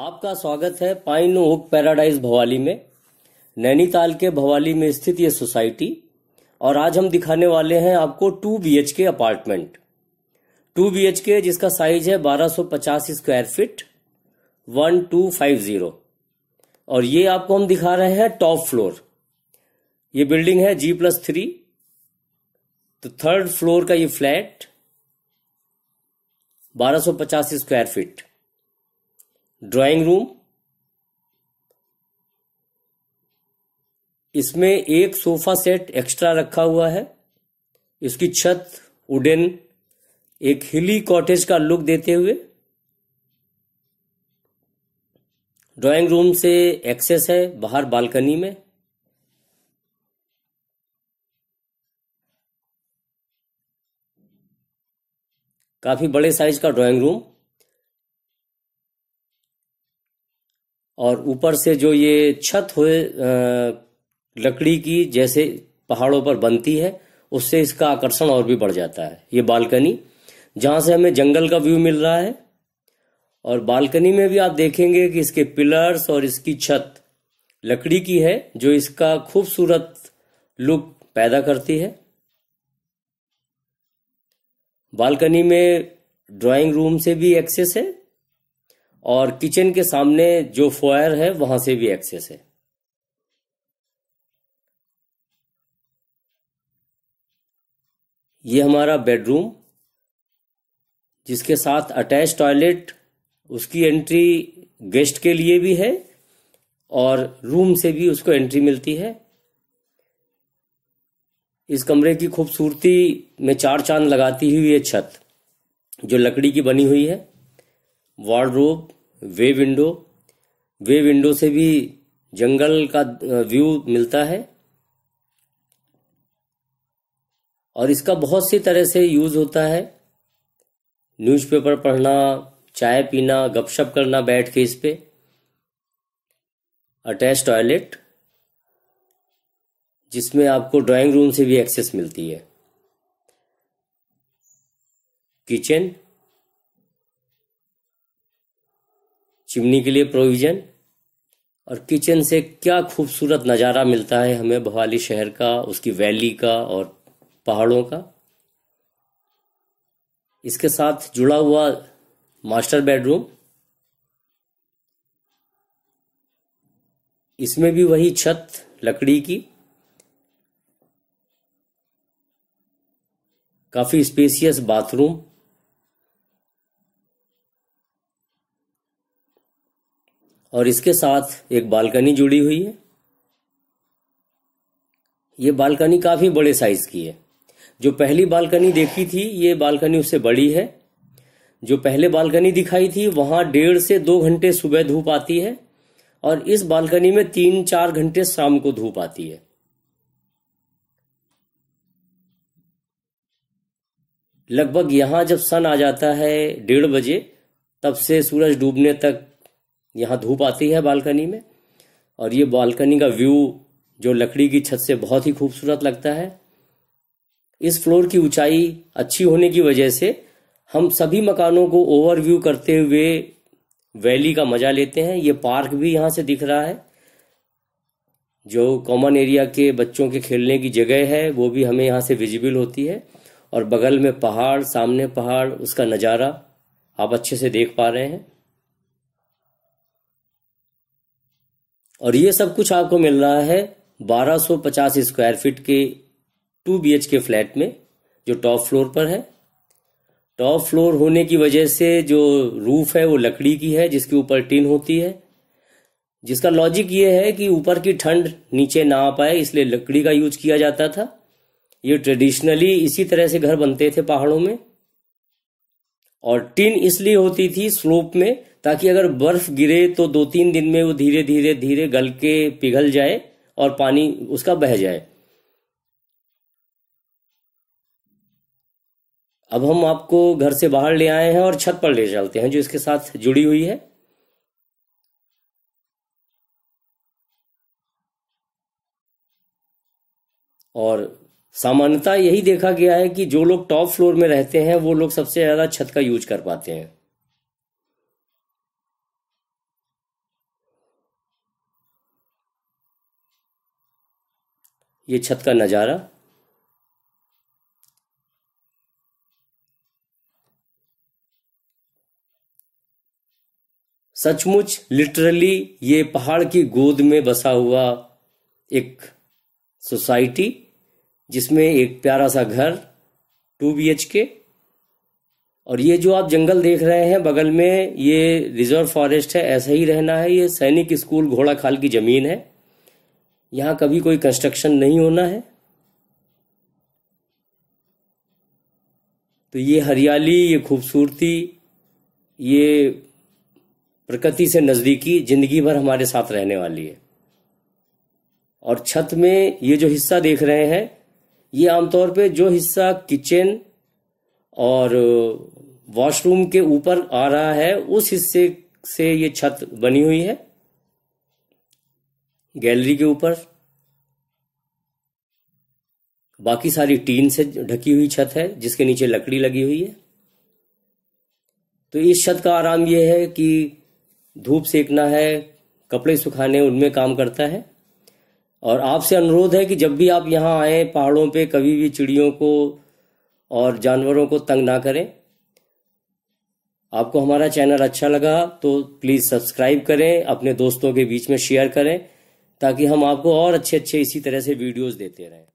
आपका स्वागत है पाइन हुक पैराडाइज भवाली में नैनीताल के भवाली में स्थित ये सोसाइटी और आज हम दिखाने वाले हैं आपको two B H K apartment two B H K जिसका साइज है 1250 स्क्वायर फीट 1250 और ये आपको हम दिखा रहे हैं टॉप फ्लोर ये बिल्डिंग है जी प्लस थ्री तो थर्ड फ्लोर का ये flat 1250 square feet drawing room इसमें एक सोफा सेट एक्स्ट्रा रखा हुआ है इसकी छत उडेन एक हिली कॉटेज का लुक देते हुए ड्राइंग रूम से एक्सेस है बाहर बालकनी में काफी बड़े साइज का ड्राइंग रूम और ऊपर से जो ये छत हुए लकड़ी की जैसे पहाड़ों पर बनती है उससे इसका आकर्षण और भी बढ़ जाता है ये बालकनी जहां से हमें जंगल का व्यू मिल रहा है और बालकनी में भी आप देखेंगे कि इसके पिलर्स और इसकी छत लकड़ी की है जो इसका खूबसूरत लुक पैदा करती है बालकनी में ड्राइंग रूम से भी एक्सेस है और किचन के सामने जो फॉयर है वहां से भी एक्सेस है ये हमारा बेडरूम जिसके साथ अटैच टॉयलेट उसकी एंट्री गेस्ट के लिए भी है और रूम से भी उसको एंट्री मिलती है इस कमरे की खूबसूरती में चार चांद लगाती हुई ये छत जो लकड़ी की बनी हुई है wardrobe bay window bay window से भी जंगल का व्यू मिलता है और इसका बहुत सी तरह से यूज होता है न्यूज़पेपर पढ़ना चाय पीना गपशप करना बैठ के इस पे अटैच टॉयलेट जिसमें आपको ड्राइंग रूम से भी एक्सेस मिलती है किचन चिमनी के लिए प्रोविजन और किचन से क्या खूबसूरत नज़ारा मिलता है हमें भवाली शहर का उसकी वैली का और पहाड़ों का इसके साथ जुड़ा हुआ मास्टर बेडरूम इसमें भी वही छत लकड़ी की काफ़ी स्पेसियस बाथरूम और इसके साथ एक बालकनी जुड़ी हुई है ये बालकनी काफी बड़े साइज की है जो पहली बालकनी देखी थी ये बालकनी उससे बड़ी है जो पहले बालकनी दिखाई थी वहां डेढ़ से दो घंटे सुबह धूप आती है और इस बालकनी में तीन चार घंटे शाम को धूप आती है लगभग यहां जब सन आ जाता है डेढ़ बजे तब से सूरज डूबने तक यहाँ धूप आती है बालकनी में और ये बालकनी का व्यू जो लकड़ी की छत से बहुत ही खूबसूरत लगता है इस फ्लोर की ऊंचाई अच्छी होने की वजह से हम सभी मकानों को ओवरव्यू करते हुए वैली का मजा लेते हैं ये पार्क भी यहाँ से दिख रहा है जो कॉमन एरिया के बच्चों के खेलने की जगह है वो भी हमें यहाँ से विजिबल होती है और बगल में पहाड़ सामने पहाड़ उसका नज़ारा आप अच्छे से देख पा रहे हैं और ये सब कुछ आपको मिल रहा है 1250 स्क्वायर फीट के टू बी के फ्लैट में जो टॉप फ्लोर पर है टॉप फ्लोर होने की वजह से जो रूफ है वो लकड़ी की है जिसके ऊपर टिन होती है जिसका लॉजिक ये है कि ऊपर की ठंड नीचे ना आ पाए इसलिए लकड़ी का यूज किया जाता था ये ट्रेडिशनली इसी तरह से घर बनते थे पहाड़ों में और टिन इसलिए होती थी स्लोप में ताकि अगर बर्फ गिरे तो दो तीन दिन में वो धीरे धीरे धीरे गल के पिघल जाए और पानी उसका बह जाए अब हम आपको घर से बाहर ले आए हैं और छत पर ले चलते हैं जो इसके साथ जुड़ी हुई है और सामान्यता यही देखा गया है कि जो लोग टॉप फ्लोर में रहते हैं वो लोग सबसे ज्यादा छत का यूज कर पाते हैं ये छत का नज़ारा सचमुच लिटरली ये पहाड़ की गोद में बसा हुआ एक सोसाइटी जिसमें एक प्यारा सा घर टू बी के और ये जो आप जंगल देख रहे हैं बगल में ये रिजर्व फॉरेस्ट है ऐसा ही रहना है ये सैनिक स्कूल घोड़ा खाल की ज़मीन है यहाँ कभी कोई कंस्ट्रक्शन नहीं होना है तो ये हरियाली ये खूबसूरती ये प्रकृति से नज़दीकी ज़िंदगी भर हमारे साथ रहने वाली है और छत में ये जो हिस्सा देख रहे हैं ये आमतौर पे जो हिस्सा किचन और वॉशरूम के ऊपर आ रहा है उस हिस्से से ये छत बनी हुई है गैलरी के ऊपर बाकी सारी टीन से ढकी हुई छत है जिसके नीचे लकड़ी लगी हुई है तो इस छत का आराम यह है कि धूप सेकना है कपड़े सुखाने उनमें काम करता है और आपसे अनुरोध है कि जब भी आप यहाँ आए पहाड़ों पे कभी भी चिड़ियों को और जानवरों को तंग ना करें आपको हमारा चैनल अच्छा लगा तो प्लीज़ सब्सक्राइब करें अपने दोस्तों के बीच में शेयर करें ताकि हम आपको और अच्छे अच्छे इसी तरह से वीडियोस देते रहें